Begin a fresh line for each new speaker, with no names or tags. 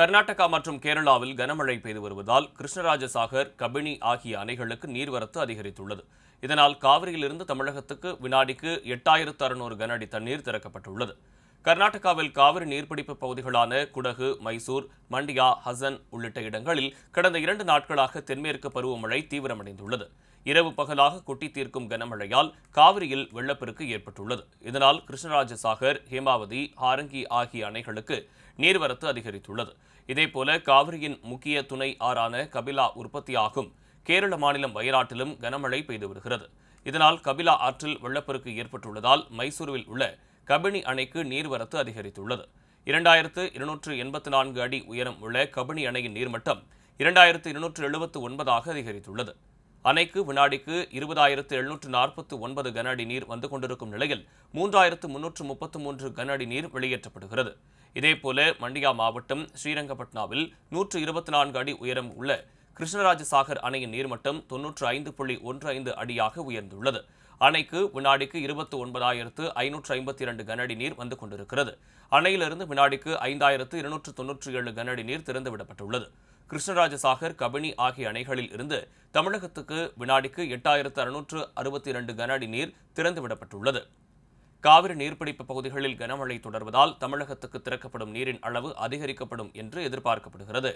கர்நாடகா மற்றும் கேரளாவில் கனமழை பெய்து வருவதால் கிருஷ்ணராஜசாகர் கபினி ஆகிய அணைகளுக்கு நீர்வரத்து அதிகரித்துள்ளது இதனால் காவிரியிலிருந்து தமிழகத்துக்கு வினாடிக்கு எட்டாயிரத்து அறுநூறு கன அடி தண்ணீர் திறக்கப்பட்டுள்ளது கர்நாடகாவில் காவிரி நீர்பிடிப்பு பகுதிகளான குடகு மைசூர் மண்டியா ஹசன் உள்ளிட்ட இடங்களில் கடந்த இரண்டு நாட்களாக தென்மேற்கு பருவமழை தீவிரமடைந்துள்ளது இரவு பகலாக கொட்டி தீர்க்கும் கனமழையால் காவிரியில் வெள்ளப்பெருக்கு ஏற்பட்டுள்ளது இதனால் கிருஷ்ணராஜசாகர் ஹேமாவதி ஆரங்கி ஆகிய அணைகளுக்கு நீர்வரத்து அதிகரித்துள்ளது இதேபோல காவிரியின் முக்கிய துணை ஆறான கபிலா உற்பத்தியாகும் கேரள மாநிலம் வயநாட்டிலும் கனமழை பெய்து வருகிறது இதனால் கபிலா ஆற்றில் வெள்ளப்பெருக்கு ஏற்பட்டுள்ளதால் மைசூருவில் உள்ள கபினி அணைக்கு நீர்வரத்து அதிகரித்துள்ளது இரண்டாயிரத்து இருநூற்று எண்பத்தி நான்கு அடி உயரம் உள்ள கபினி அணையின் நீர்மட்டம் இரண்டாயிரத்து இருநூற்று எழுபத்து ஒன்பதாக அதிகரித்துள்ளது அணைக்கு வினாடிக்கு இருபதாயிரத்து எழுநூற்று நாற்பத்து ஒன்பது கன அடி நீர் வந்து கொண்டிருக்கும் நிலையில் மூன்றாயிரத்து முன்னூற்று முப்பத்து மூன்று கன அடி நீர் வெளியேற்றப்படுகிறது இதேபோல மண்டியா மாவட்டம் ஸ்ரீரங்கப்பட்னாவில் நூற்று இருபத்தி நான்கு அடி உயரம் உள்ள கிருஷ்ணராஜசாகர் சாகர் அணையின் நீர்மட்டம் தொன்னூற்று ஐந்து புள்ளி ஒன்று ஐந்து அடியாக உயர்ந்துள்ளது அணைக்கு வினாடிக்கு இருபத்தி ஒன்பதாயிரத்து ஐநூற்று ஐம்பத்தி இரண்டு கனஅடி நீர் வந்து கொண்டிருக்கிறது அணையிலிருந்து வினாடிக்கு ஐந்தாயிரத்து இருநூற்று தொன்னூற்றி ஏழு கனஅடி நீர் திறந்துவிடப்பட்டுள்ளது கிருஷ்ணராஜ சாகர் கபினி ஆகிய அணைகளில் இருந்து தமிழகத்துக்கு வினாடிக்கு எட்டாயிரத்து அறுநூற்று அறுபத்தி இரண்டு கன அடி நீர் திறந்துவிடப்பட்டுள்ளது காவிரி நீர்பிடிப்பு பகுதிகளில் கனமழை தொடர்வதால் தமிழகத்துக்கு திறக்கப்படும் நீரின் அளவு அதிகரிக்கப்படும் என்று எதிர்பார்க்கப்படுகிறது